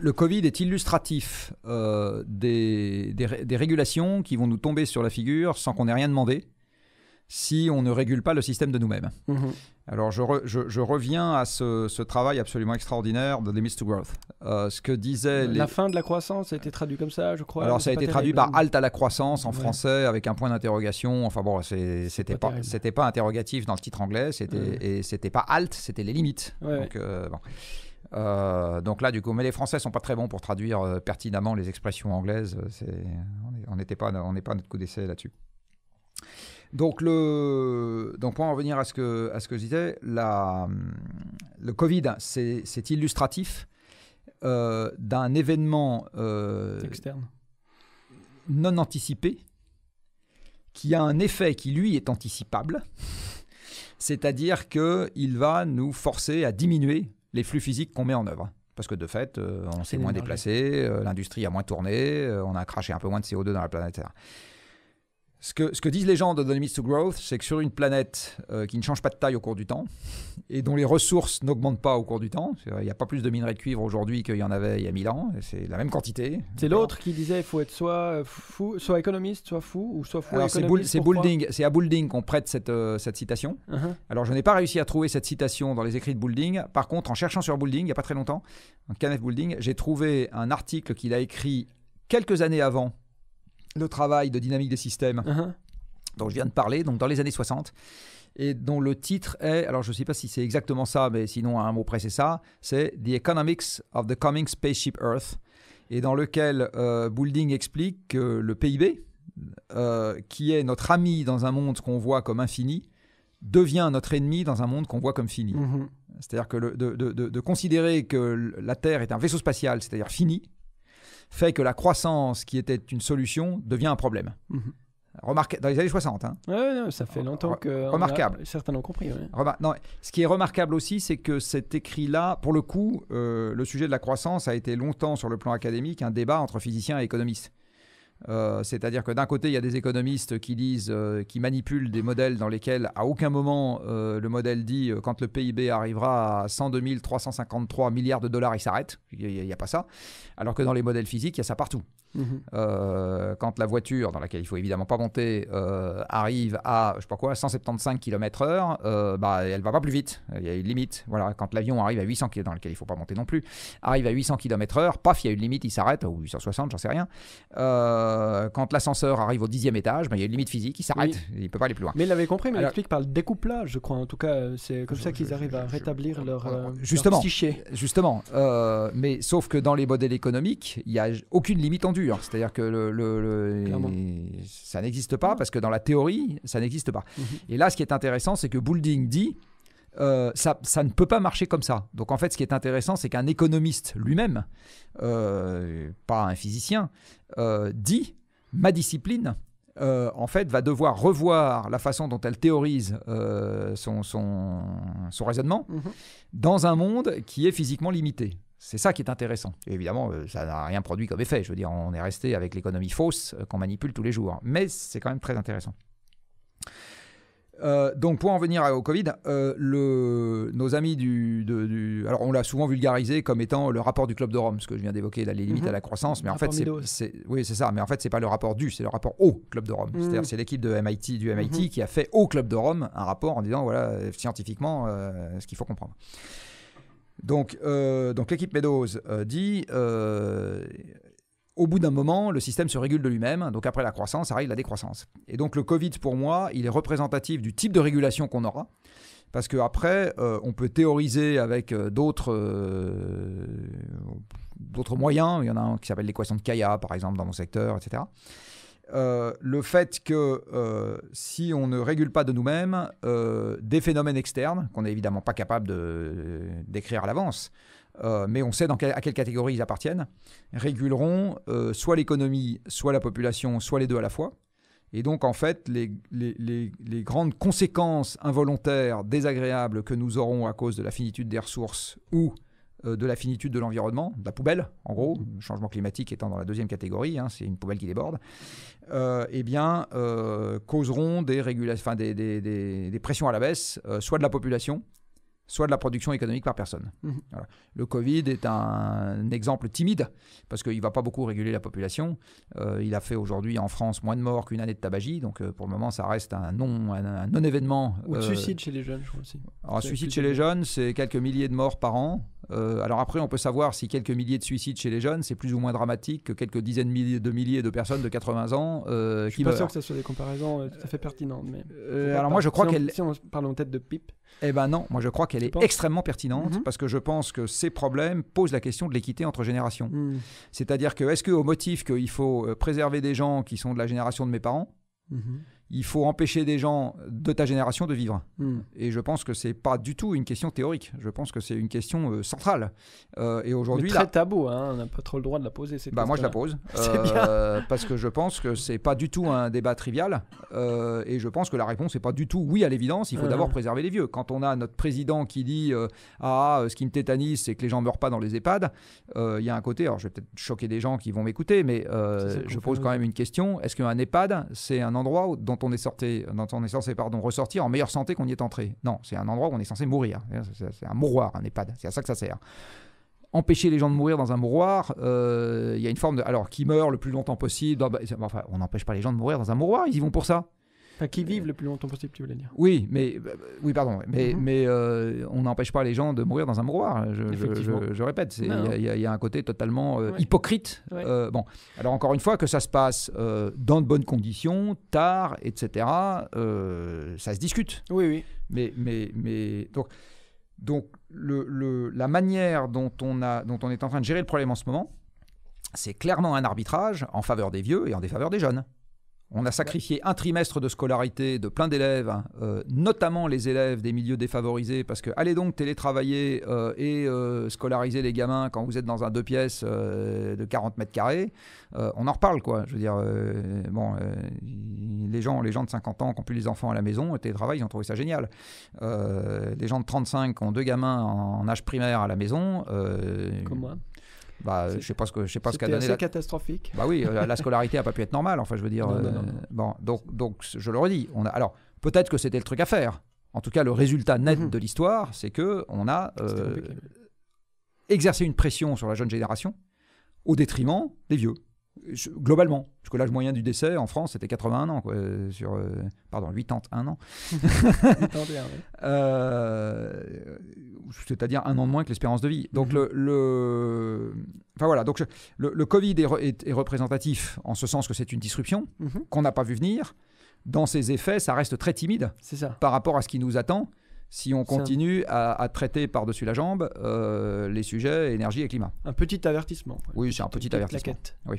Le Covid est illustratif euh, des, régulations qui vont nous tomber sur la figure sans qu'on ait rien demandé si on ne régule pas le système de nous-mêmes. Mm-hmm. Alors je, reviens à ce, travail absolument extraordinaire de The Myths to Growth. ce que disait... La fin de la croissance a été traduit comme ça, je crois. Alors ça a été traduit par halte à la croissance en français avec un point d'interrogation. Enfin bon, c'était pas, pas, pas interrogatif dans le titre anglais, ouais. et c'était pas halte, c'était les limites. Donc, euh, bon. Euh, donc là, du coup, mais les Français sont pas très bons pour traduire euh, pertinemment les expressions anglaises. Euh, on n'était pas, on n'est pas notre coup d'essai là-dessus. Donc, le, donc pour en revenir à ce que, à ce que je disais, la, le Covid, c'est, c'est illustratif d'un événement externe non anticipé qui a un effet qui lui est anticipable, c'est-à-dire que il va nous forcer à diminuer les flux physiques qu'on met en œuvre. Parce que de fait, euh, on s'est moins déplacé, euh, l'industrie a moins tourné, euh, on a craché un peu moins de CO2 dans la planète, Terre. Ce que, disent les gens de The to Growth, c'est que sur une planète euh, qui ne change pas de taille au cours du temps et dont les ressources n'augmentent pas au cours du temps, il n'y a pas plus de minerais de cuivre aujourd'hui qu'il y en avait il y a 1000 ans, c'est la même quantité. C'est l'autre qui disait il faut être soit, euh, fou, soit économiste, soit fou, ou soit fou C'est c'est à Boulding qu'on prête cette, euh, citation. Uh-huh. Alors je n'ai pas réussi à trouver cette citation dans les écrits de Boulding. Par contre, en cherchant sur Boulding, il n'y a pas très longtemps, Kenneth Boulding, j'ai trouvé un article qu'il a écrit quelques années avant le travail de dynamique des systèmes uh-huh. dont je viens de parler, donc dans les années 60, et dont le titre est, alors je ne sais pas si c'est exactement ça, mais sinon à un mot près c'est ça, c'est The Economics of the Coming Spaceship Earth, et dans lequel euh, Boulding explique que le PIB, euh, qui est notre ami dans un monde qu'on voit comme infini, devient notre ennemi dans un monde qu'on voit comme fini. Mm-hmm. C'est-à-dire que de, considérer que la Terre est un vaisseau spatial, c'est-à-dire fini, fait que la croissance, qui était une solution, devient un problème. Mhm. dans les années 60. Hein. ça fait longtemps que. certains l'ont compris. ce qui est remarquable aussi, c'est que cet écrit-là, pour le coup, euh, le sujet de la croissance a été longtemps, sur le plan académique, un débat entre physiciens et économistes. Euh, c'est-à-dire que d'un côté, il y a des économistes qui disent, euh, qui manipulent des modèles dans lesquels à aucun moment euh, le modèle dit quand le PIB arrivera à 102 353 milliards de dollars, il s'arrête. Il n'y a, pas ça. Alors que dans les modèles physiques, il y a ça partout. Mhm. quand la voiture, dans laquelle il faut évidemment pas monter, arrive à je sais pas quoi 175 km/h, bah elle va pas plus vite. Il y a une limite. Voilà, quand l'avion arrive à 800 dans lequel il faut pas monter non plus, arrive à 800 km/h, paf, il y a une limite, il s'arrête ou 860, j'en sais rien. Euh, euh, quand l'ascenseur arrive au dixième étage, ben, il y a une limite physique, il s'arrête, il ne peut pas aller plus loin. Mais il l'avait compris, mais il explique par le découplage, je crois. En tout cas, c'est comme ça qu'ils arrivent à rétablir euh, leur, justement, Justement, euh, mais sauf que dans les modèles économiques, il n'y a aucune limite en dur. C'est-à-dire que le, ça n'existe pas, parce que dans la théorie, ça n'existe pas. Mhm. Et là, ce qui est intéressant, c'est que Boulding dit euh, ça, ça, ne peut pas marcher comme ça. Donc en fait, ce qui est intéressant, c'est qu'un économiste lui-même, euh, pas un physicien, euh, dit ma discipline. en fait, va devoir revoir la façon dont elle théorise son, son, son, raisonnement mhm. dans un monde qui est physiquement limité. C'est ça qui est intéressant. évidemment, ça n'a rien produit comme effet. Je veux dire, on est resté avec l'économie fausse qu'on manipule tous les jours. Mais c'est quand même très intéressant. Euh, donc pour en venir au Covid, euh, le, nos amis du, du alors on l'a souvent vulgarisé comme étant le rapport du club de Rome, ce que je viens d'évoquer, les limites mhm. à la croissance, mais en fait c'est, oui c'est ça, mais en fait c'est pas le rapport du, c'est le rapport au club de Rome. C'est-à-dire mhm. c'est l'équipe de MIT du MIT mhm. qui a fait au club de Rome un rapport en disant voilà scientifiquement euh, ce qu'il faut comprendre. Donc, donc l'équipe Meadows dit au bout d'un moment, le système se régule de lui-même. Donc après la croissance, arrive la décroissance. Et donc le Covid, pour moi, il est représentatif du type de régulation qu'on aura. Parce qu'après, après, euh, on peut théoriser avec euh, d'autres euh, d'autres moyens. Il y en a un qui s'appelle l'équation de Kaya, par exemple, dans mon secteur, etc. Euh, le fait que euh, si on ne régule pas de nous-mêmes euh, des phénomènes externes, qu'on n'est évidemment pas capable de, d'écrire à l'avance, mais on sait à quelle catégorie ils appartiennent, réguleront soit l'économie, soit la population, soit les deux à la fois. Et donc, en fait, les grandes conséquences involontaires, désagréables que nous aurons à cause de la finitude des ressources ou euh, de la finitude de l'environnement, de la poubelle, en gros, le changement climatique étant dans la deuxième catégorie, hein, c'est une poubelle qui déborde, euh, eh bien, euh, causeront des, enfin, des, des, des, pressions à la baisse, soit de la population, soit de la production économique par personne. Mmh. Le Covid est un, exemple timide, parce qu'il ne va pas beaucoup réguler la population. il a fait aujourd'hui en France moins de morts qu'une année de tabagie, donc pour le moment ça reste un non-événement. Un, non Ou de suicide chez les jeunes, je crois aussi. Alors, suicide chez les jeunes, c'est quelques milliers de morts par an. Euh, alors après, on peut savoir si quelques milliers de suicides chez les jeunes, c'est plus ou moins dramatique que quelques dizaines de milliers de, personnes de 80 ans euh, je suis pas sûr que ce soit des comparaisons euh, tout à fait pertinentes. Mais euh, alors moi, je crois qu'elle... Si on parle en tête de pipe. Eh ben non, moi je crois qu'elle est extrêmement pertinente mhm. parce que je pense que ces problèmes posent la question de l'équité entre générations. Hmm. C'est-à-dire que est-ce qu'au motif qu'il faut préserver des gens qui sont de la génération de mes parents, mhm il faut empêcher des gens de ta génération de vivre. Hmm. Et je pense que c'est pas du tout une question théorique. Je pense que c'est une question euh, centrale. Euh, et aujourd'hui, très tabou. Hein, on n'a pas trop le droit de la poser. bah moi, je la pose bien. Euh, parce que je pense que c'est pas du tout un débat trivial. et je pense que la réponse n'est pas du tout oui à l'évidence. Il faut d'abord préserver les vieux. Quand on a notre président qui dit ah ce qui me tétanise c'est que les gens meurent pas dans les EHPAD, il y a un côté. Alors je vais peut-être choquer des gens qui vont m'écouter, mais je pose quand même une question. Est-ce qu'un EHPAD c'est un endroit dont on est, sorti, on est censé pardon, ressortir en meilleure santé qu'on y est entré. Non, c'est un endroit où on est censé mourir. C'est un mouroir, un EHPAD. C'est à ça que ça sert empêcher les gens de mourir dans un mouroir, euh, il y a une forme de... Alors, qui meurt le plus longtemps possible, bah, on n'empêche pas les gens de mourir dans un mouroir, ils y vont pour ça qui vivent le plus longtemps possible, tu voulais dire. Oui, mais bah, bah, oui, pardon. Mais, mhm. mais euh, on n'empêche pas les gens de mourir dans un mouroir. Hein, je, répète, il y, a un côté totalement euh, hypocrite. Euh, bon, alors encore une fois, que ça se passe dans de bonnes conditions, tard, etc., ça se discute. Oui, oui. Mais, mais, mais donc, la manière dont on est en train de gérer le problème en ce moment, c'est clairement un arbitrage en faveur des vieux et en défaveur des jeunes. On a sacrifié un trimestre de scolarité de plein d'élèves, hein, euh, notamment les élèves des milieux défavorisés, parce que allez donc télétravailler euh, et euh, scolariser les gamins quand vous êtes dans un deux pièces de 40 mètres carrés, on en reparle quoi. Je veux dire, bon, les gens, les gens de 50 ans qui ont plus les enfants à la maison, et télétravail, ils ont trouvé ça génial. les gens de 35 qui ont deux gamins en âge primaire à la maison, comme moi bah, je sais pas que je sais pas ce qu'a donné. C'est catastrophique. Bah oui, euh, la, scolarité a pas pu être normale. Enfin, je veux dire. Euh, bon, donc donc je le redis. On a, alors peut-être que c'était le truc à faire. En tout cas, le résultat net mhm. de l'histoire, c'est que on a euh, exercé une pression sur la jeune génération au détriment des vieux globalement, parce que l'âge moyen du décès en France, c'était 81 ans, euh, sur, euh, pardon, 81 ans. Euh, c'est-à-dire un an de moins que l'espérance de vie. Donc, mhm. le, enfin, voilà, donc le, Covid est, représentatif en ce sens que c'est une disruption mhm. qu'on n'a pas vu venir. Dans ses effets, ça reste très timide ça. par rapport à ce qui nous attend si on continue à, traiter par-dessus la jambe les sujets énergie et climat. Un petit avertissement. Oui, c'est un petit avertissement. Oui.